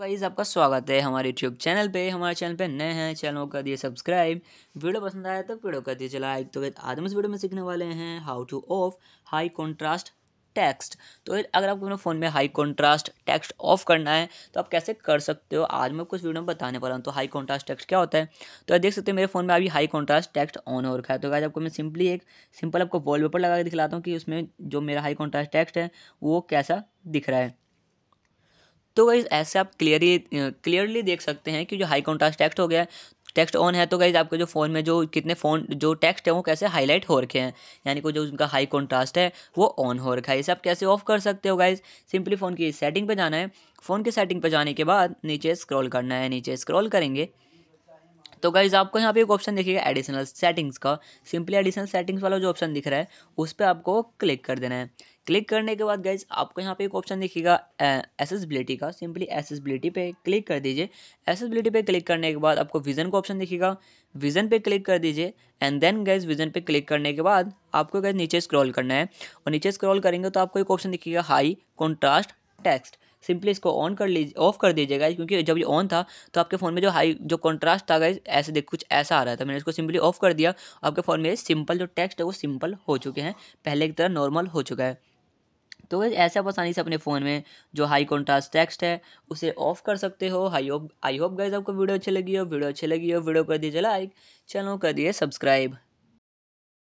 guys तो आपका स्वागत है हमारे यूट्यूब चैनल पे हमारे चैनल पे नए हैं चैनल कर दिए सब्सक्राइब वीडियो पसंद आया तो वीडियो कर दिए चला तो आज हम इस वीडियो में सीखने वाले हैं how to off high contrast text तो अगर आपको अपने फ़ोन में हाई कॉन्ट्रास्ट टेक्स्ट ऑफ करना है तो आप कैसे कर सकते हो आज मैं कुछ वीडियो में बताने वाला हूँ तो हाई कॉन्ट्रास्ट टेक्स्ट क्या होता है तो देख सकते हो मेरे फ़ोन में अभी हाई कॉन्ट्रास्ट टेक्स्ट ऑन हो रखा है तो आज आपको मैं सिंपली एक सिंपल आपको वॉलपेपर लगा के दिखलाता हूँ कि उसमें जो मेरा हाई कॉन्ट्रास्ट टेक्स्ट है वो कैसा दिख रहा है तो गाइज ऐसे आप क्लियरली क्लियरली देख सकते हैं कि जो हाई कॉन्ट्रास्ट टेक्स्ट हो गया है टेक्स्ट ऑन है तो गाइज आपके जो फ़ोन में जो कितने फ़ोन जो टेक्स्ट है वो कैसे हाईलाइट हो रखे हैं यानी कि जो उनका हाई कॉन्ट्रास्ट है वो ऑन हो रखा है इसे आप कैसे ऑफ कर सकते हो गाइज सिंपली फ़ोन की सेटिंग पे जाना है फ़ोन की सेटिंग पे जाने के बाद नीचे स्क्रॉल करना है नीचे स्क्रॉल करेंगे तो गाइज आपको यहाँ पे एक ऑप्शन देखिएगा एडिशनल सेटिंग्स का सिंपली एडिशनल सेटिंग्स वाला जो ऑप्शन दिख रहा है उस पर आपको क्लिक कर देना है क्लिक करने के बाद गाइज आपको यहाँ पे एक ऑप्शन दिखेगा एसेसबिलिटी का सिंपली एसेसबिलिटी पे क्लिक कर दीजिए एसेसबिलिटी पे क्लिक करने के बाद आपको विजन का ऑप्शन दिखेगा विजन पे क्लिक कर दीजिए एंड देन गाइज विजन पे क्लिक करने के बाद आपको गैस नीचे स्क्रॉल करना है और नीचे स्क्रॉल करेंगे तो आपको एक ऑप्शन दिखेगा हाई कॉन्ट्रास्ट टेक्स्ट सिंपली इसको ऑन कर लीजिए ऑफ कर दीजिए गाइज क्योंकि जब ये ऑन था तो आपके फ़ोन में जो हाई जो कॉन्ट्रास्ट था गाइज ऐसे देख कुछ ऐसा आ रहा था मैंने इसको सिंपली ऑफ कर दिया आपके फ़ोन में सिंपल जो टेक्स्ट है वो सिंपल हो चुके हैं पहले की तरह नॉर्मल हो चुका है तो ऐसे आप आसानी से अपने फ़ोन में जो हाई कॉन्ट्रास्ट टेक्स्ट है उसे ऑफ कर सकते हो I hope I hope guys आपको वीडियो अच्छी लगी हो वीडियो अच्छी लगी हो वीडियो कर दीजिए लाइक चैनल कर दिए सब्सक्राइब